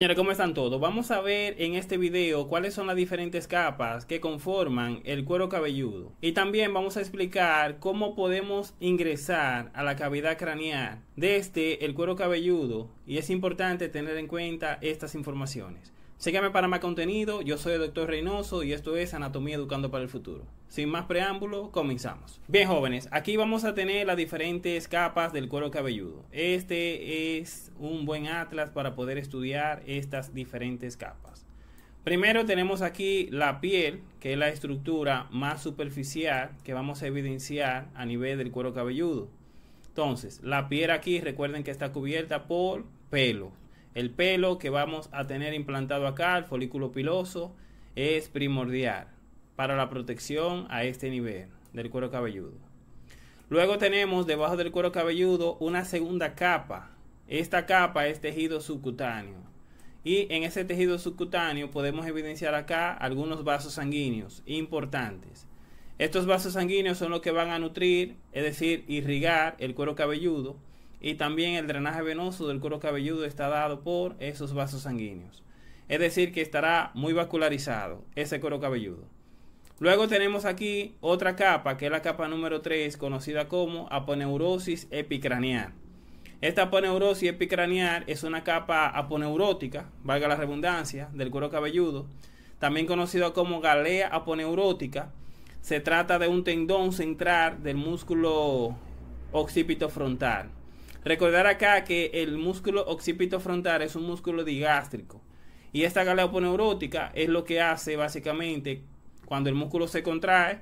Señores, ¿cómo están todos? Vamos a ver en este video cuáles son las diferentes capas que conforman el cuero cabelludo. Y también vamos a explicar cómo podemos ingresar a la cavidad craneal desde este, el cuero cabelludo y es importante tener en cuenta estas informaciones. Sígueme para más contenido, yo soy el doctor Reynoso y esto es Anatomía Educando para el Futuro. Sin más preámbulo, comenzamos. Bien jóvenes, aquí vamos a tener las diferentes capas del cuero cabelludo. Este es un buen atlas para poder estudiar estas diferentes capas. Primero tenemos aquí la piel, que es la estructura más superficial que vamos a evidenciar a nivel del cuero cabelludo. Entonces, la piel aquí, recuerden que está cubierta por pelo, el pelo que vamos a tener implantado acá, el folículo piloso, es primordial para la protección a este nivel del cuero cabelludo. Luego tenemos debajo del cuero cabelludo una segunda capa. Esta capa es tejido subcutáneo. Y en ese tejido subcutáneo podemos evidenciar acá algunos vasos sanguíneos importantes. Estos vasos sanguíneos son los que van a nutrir, es decir, irrigar el cuero cabelludo y también el drenaje venoso del cuero cabelludo está dado por esos vasos sanguíneos. Es decir, que estará muy vascularizado ese cuero cabelludo. Luego tenemos aquí otra capa, que es la capa número 3, conocida como aponeurosis epicraneal. Esta aponeurosis epicraneal es una capa aponeurótica, valga la redundancia, del cuero cabelludo, también conocida como galea aponeurótica. Se trata de un tendón central del músculo frontal. Recordar acá que el músculo occipito frontal es un músculo digástrico. Y esta galeoponeurótica es lo que hace básicamente cuando el músculo se contrae,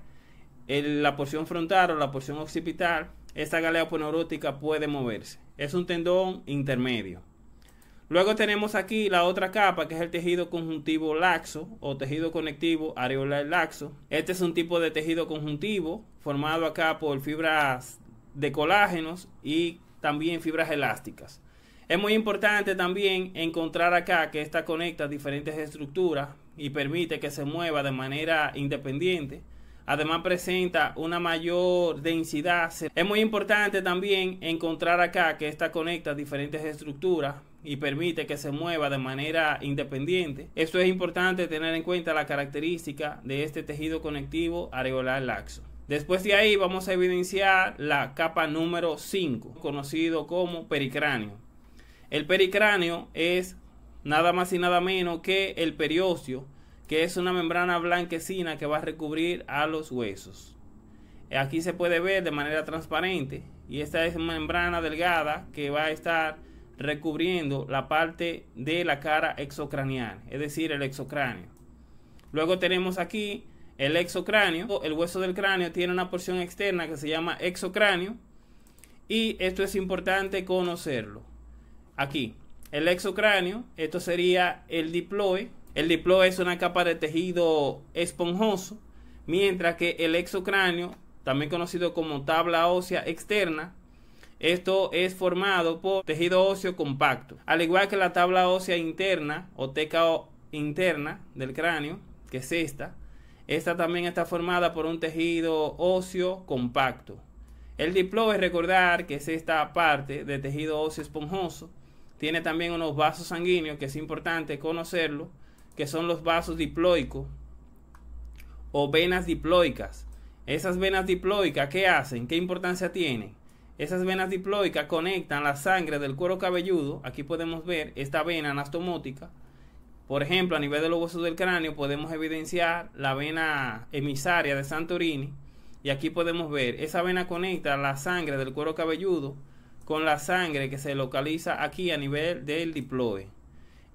en la porción frontal o la porción occipital, esta galeoponeurótica puede moverse. Es un tendón intermedio. Luego tenemos aquí la otra capa que es el tejido conjuntivo laxo o tejido conectivo areolar laxo. Este es un tipo de tejido conjuntivo formado acá por fibras de colágenos y también fibras elásticas. Es muy importante también encontrar acá que esta conecta diferentes estructuras y permite que se mueva de manera independiente. Además presenta una mayor densidad. Es muy importante también encontrar acá que esta conecta diferentes estructuras y permite que se mueva de manera independiente. Esto es importante tener en cuenta la característica de este tejido conectivo areolar laxo. Después de ahí vamos a evidenciar la capa número 5, conocido como pericráneo. El pericráneo es nada más y nada menos que el periocio, que es una membrana blanquecina que va a recubrir a los huesos. Aquí se puede ver de manera transparente y esta es una membrana delgada que va a estar recubriendo la parte de la cara exocranial es decir, el exocráneo. Luego tenemos aquí el exocráneo. El hueso del cráneo tiene una porción externa que se llama exocráneo. Y esto es importante conocerlo. Aquí, el exocráneo, esto sería el diploe. El diploe es una capa de tejido esponjoso, mientras que el exocráneo, también conocido como tabla ósea externa, esto es formado por tejido óseo compacto. Al igual que la tabla ósea interna o teca interna del cráneo, que es esta, esta también está formada por un tejido óseo compacto. El diplo es recordar que es esta parte de tejido óseo esponjoso. Tiene también unos vasos sanguíneos que es importante conocerlo, que son los vasos diploicos o venas diploicas. Esas venas diploicas, ¿qué hacen? ¿Qué importancia tienen? Esas venas diploicas conectan la sangre del cuero cabelludo. Aquí podemos ver esta vena anastomótica por ejemplo, a nivel de los huesos del cráneo podemos evidenciar la vena emisaria de Santorini y aquí podemos ver, esa vena conecta la sangre del cuero cabelludo con la sangre que se localiza aquí a nivel del diploe.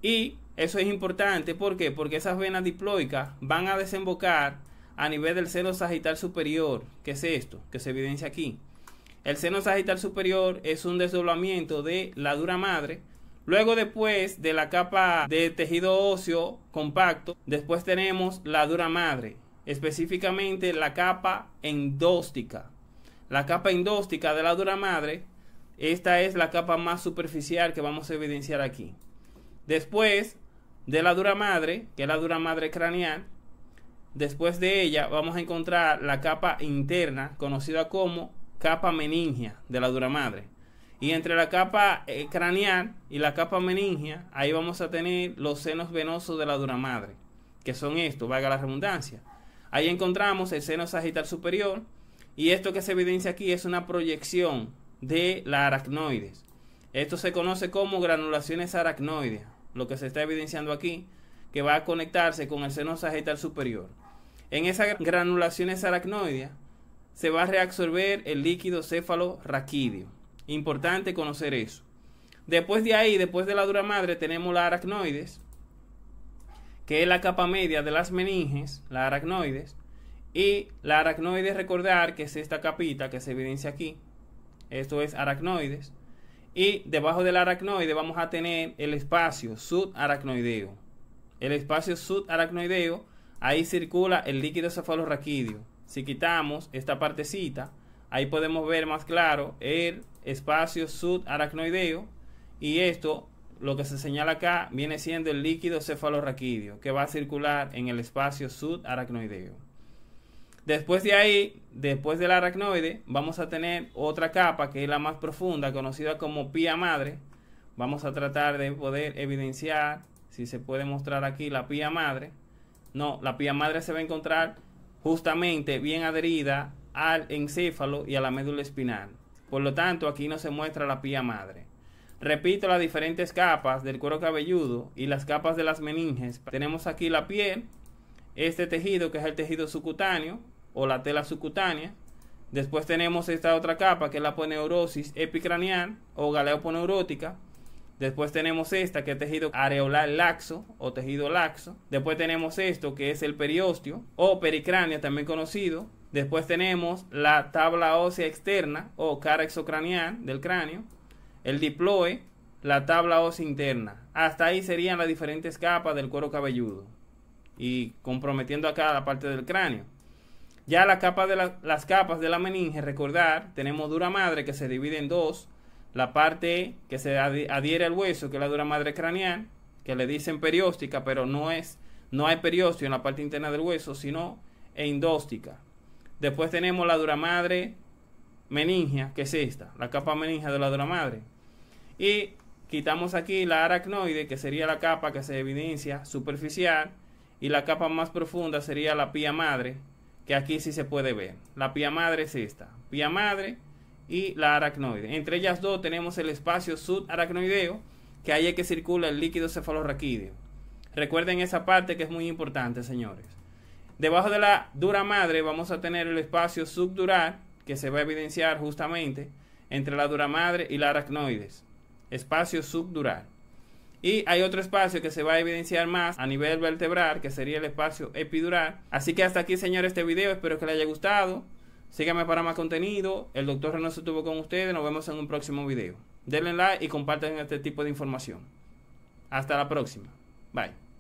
Y eso es importante, ¿por qué? Porque esas venas diploicas van a desembocar a nivel del seno sagital superior, que es esto, que se evidencia aquí. El seno sagital superior es un desdoblamiento de la dura madre, Luego después de la capa de tejido óseo compacto, después tenemos la dura madre, específicamente la capa endóstica. La capa endóstica de la dura madre, esta es la capa más superficial que vamos a evidenciar aquí. Después de la dura madre, que es la dura madre craneal, después de ella vamos a encontrar la capa interna, conocida como capa meningia de la dura madre. Y entre la capa eh, craneal y la capa meningia, ahí vamos a tener los senos venosos de la dura madre, que son estos, valga la redundancia. Ahí encontramos el seno sagital superior, y esto que se evidencia aquí es una proyección de la aracnoides. Esto se conoce como granulaciones aracnoideas, lo que se está evidenciando aquí, que va a conectarse con el seno sagital superior. En esas granulaciones aracnoideas se va a reabsorber el líquido céfalo raquídeo Importante conocer eso. Después de ahí, después de la dura madre, tenemos la aracnoides, que es la capa media de las meninges, la aracnoides. Y la aracnoides, recordar que es esta capita que se evidencia aquí. Esto es aracnoides. Y debajo del aracnoide vamos a tener el espacio subaracnoideo. El espacio subaracnoideo, ahí circula el líquido cefalorraquídeo. Si quitamos esta partecita, ahí podemos ver más claro el espacio subaracnoideo y esto, lo que se señala acá, viene siendo el líquido cefalorraquídeo que va a circular en el espacio subaracnoideo. Después de ahí, después del aracnoide, vamos a tener otra capa que es la más profunda, conocida como pía madre. Vamos a tratar de poder evidenciar si se puede mostrar aquí la pía madre. No, la pía madre se va a encontrar justamente bien adherida al encéfalo y a la médula espinal. Por lo tanto, aquí no se muestra la pía madre. Repito las diferentes capas del cuero cabelludo y las capas de las meninges. Tenemos aquí la piel, este tejido que es el tejido subcutáneo o la tela subcutánea. Después tenemos esta otra capa que es la poneurosis epicraneal o galeoponeurótica. Después tenemos esta que es tejido areolar laxo o tejido laxo. Después tenemos esto que es el periostio o pericráneo también conocido Después tenemos la tabla ósea externa o cara exocraneal del cráneo, el diploe, la tabla ósea interna. Hasta ahí serían las diferentes capas del cuero cabelludo y comprometiendo acá la parte del cráneo. Ya de las capas de la meninge, recordar, tenemos dura madre que se divide en dos, la parte que se adhiere al hueso, que es la dura madre craneal, que le dicen perióstica, pero no es no hay perióstico en la parte interna del hueso, sino endóstica. Después tenemos la dura madre meningia, que es esta, la capa meningia de la dura madre. Y quitamos aquí la aracnoide, que sería la capa que se evidencia superficial, y la capa más profunda sería la pía madre, que aquí sí se puede ver. La pía madre es esta, pía madre y la aracnoide. Entre ellas dos tenemos el espacio subaracnoideo, que ahí es que circula el líquido cefalorraquídeo. Recuerden esa parte que es muy importante, señores. Debajo de la dura madre vamos a tener el espacio subdural que se va a evidenciar justamente entre la dura madre y la aracnoides. Espacio subdural. Y hay otro espacio que se va a evidenciar más a nivel vertebral, que sería el espacio epidural. Así que hasta aquí, señores, este video. Espero que les haya gustado. Síganme para más contenido. El doctor Renoso estuvo con ustedes. Nos vemos en un próximo video. Denle like y compartan este tipo de información. Hasta la próxima. Bye.